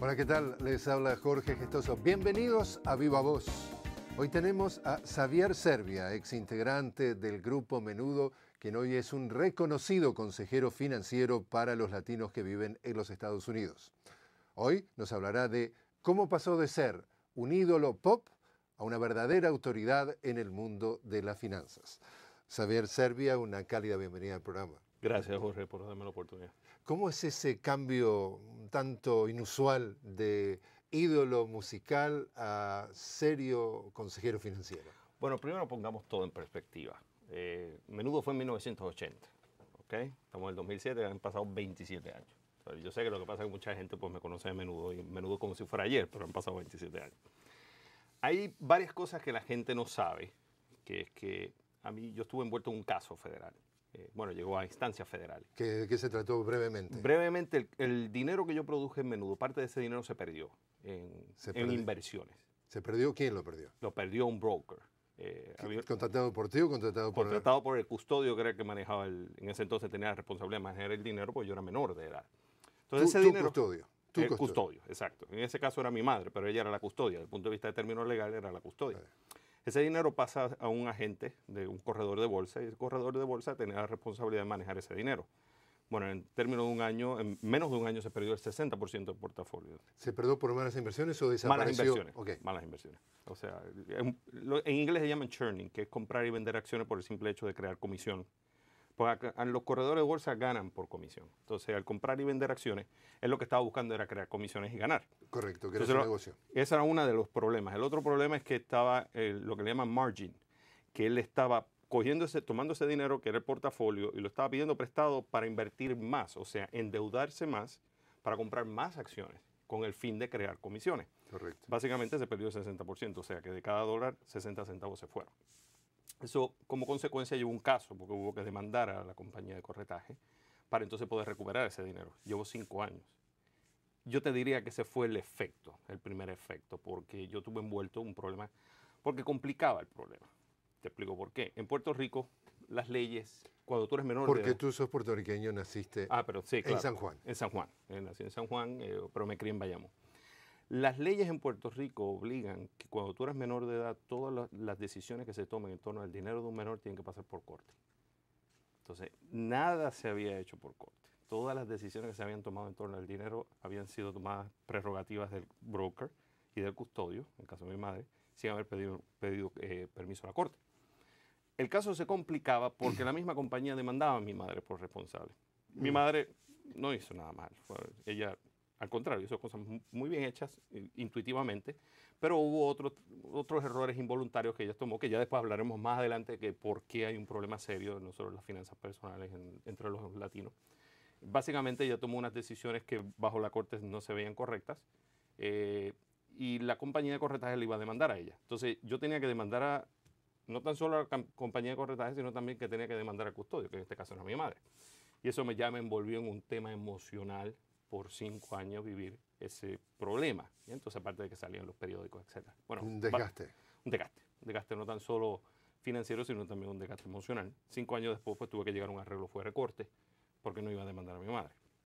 Hola, ¿qué tal? Les habla Jorge Gestoso. Bienvenidos a Viva Voz. Hoy tenemos a Xavier Serbia, ex integrante del grupo Menudo, quien hoy es un reconocido consejero financiero para los latinos que viven en los Estados Unidos. Hoy nos hablará de cómo pasó de ser un ídolo pop a una verdadera autoridad en el mundo de las finanzas. Xavier Serbia, una cálida bienvenida al programa. Gracias, Jorge, por darme la oportunidad. ¿Cómo es ese cambio tanto inusual de ídolo musical a serio consejero financiero? Bueno, primero pongamos todo en perspectiva. Eh, menudo fue en 1980, ¿ok? Estamos en el 2007, han pasado 27 años. yo sé que lo que pasa es que mucha gente pues, me conoce de menudo, y menudo como si fuera ayer, pero han pasado 27 años. Hay varias cosas que la gente no sabe, que es que a mí yo estuve envuelto en un caso federal eh, bueno, llegó a instancias federales. ¿Qué, se trató brevemente? Brevemente, el, dinero que yo produje en menudo, parte de ese dinero se perdió en, inversiones. ¿Se perdió? ¿Quién lo perdió? Lo perdió un broker. Eh, ¿Contratado por ti o contratado por Contratado por el custodio que era que manejaba en ese entonces tenía la responsabilidad de manejar el dinero porque yo era menor de edad. Entonces ese dinero... custodio? el custodio. exacto. En ese caso era mi madre, pero ella era la custodia. Desde el punto de vista de términos legales era la custodia. Ese dinero pasa a un agente de un corredor de bolsa y el corredor de bolsa tiene la responsabilidad de manejar ese dinero. Bueno, en términos de un año, en menos de un año se perdió el 60% del portafolio. ¿Se perdió por malas inversiones o desapareció? Malas inversiones. Okay. Malas inversiones. O sea, en, en, inglés se llaman churning, que es comprar y vender acciones por el simple hecho de crear comisión pues los corredores de bolsa ganan por comisión. Entonces, al comprar y vender acciones, él lo que estaba buscando era crear comisiones y ganar. Correcto, que era su negocio. Ese era uno de los problemas. El otro problema es que estaba eh, lo que le llaman margin, que él estaba cogiéndose, tomando ese dinero que era el portafolio y lo estaba pidiendo prestado para invertir más, o sea, endeudarse más para comprar más acciones con el fin de crear comisiones. Correcto. Básicamente se perdió el 60%, o sea que de cada dólar 60 centavos se fueron. Eso como consecuencia llevó un caso, porque hubo que demandar a la compañía de corretaje para entonces poder recuperar ese dinero. llevo cinco años. Yo te diría que ese fue el efecto, el primer efecto, porque yo tuve envuelto un problema, porque complicaba el problema. Te explico por qué. En Puerto Rico, las leyes, cuando tú eres menor porque de edad, tú sos puertorriqueño, naciste ah, en San Juan. En San Juan. Eh, nací en San Juan, eh, pero me crié en Bayamo. Las leyes en Puerto Rico obligan que cuando tú eres menor de edad, todas las, decisiones que se tomen en torno al dinero de un menor tienen que pasar por corte. Entonces, nada se había hecho por corte. Todas las decisiones que se habían tomado en torno al dinero habían sido tomadas prerrogativas del broker y del custodio, en el caso de mi madre, sin haber pedido, eh, permiso a la corte. El caso se complicaba porque la misma compañía demandaba a mi madre por responsable. Mi mm. madre no hizo nada mal. Ella al contrario, son cosas muy bien hechas intuitivamente, pero hubo otros otros errores involuntarios que ella tomó, que ya después hablaremos más adelante de por qué hay un problema serio no solo en las finanzas personales entre los latinos. Básicamente ella tomó unas decisiones que bajo la corte no se veían correctas eh, y la compañía de corretaje le iba a demandar a ella. Entonces yo tenía que demandar a, no tan solo a la compañía de corretaje, sino también que tenía que demandar al custodio, que en este caso era mi madre. Y eso me, ya me envolvió en un tema emocional por cinco años vivir ese problema. Entonces, aparte de que salían los periódicos, etc. Bueno, un desgaste. un desgaste. Un desgaste no tan solo financiero, sino también un desgaste emocional. Cinco años después, pues, tuve que llegar a un arreglo fuera de corte porque no iba a demandar a mi madre.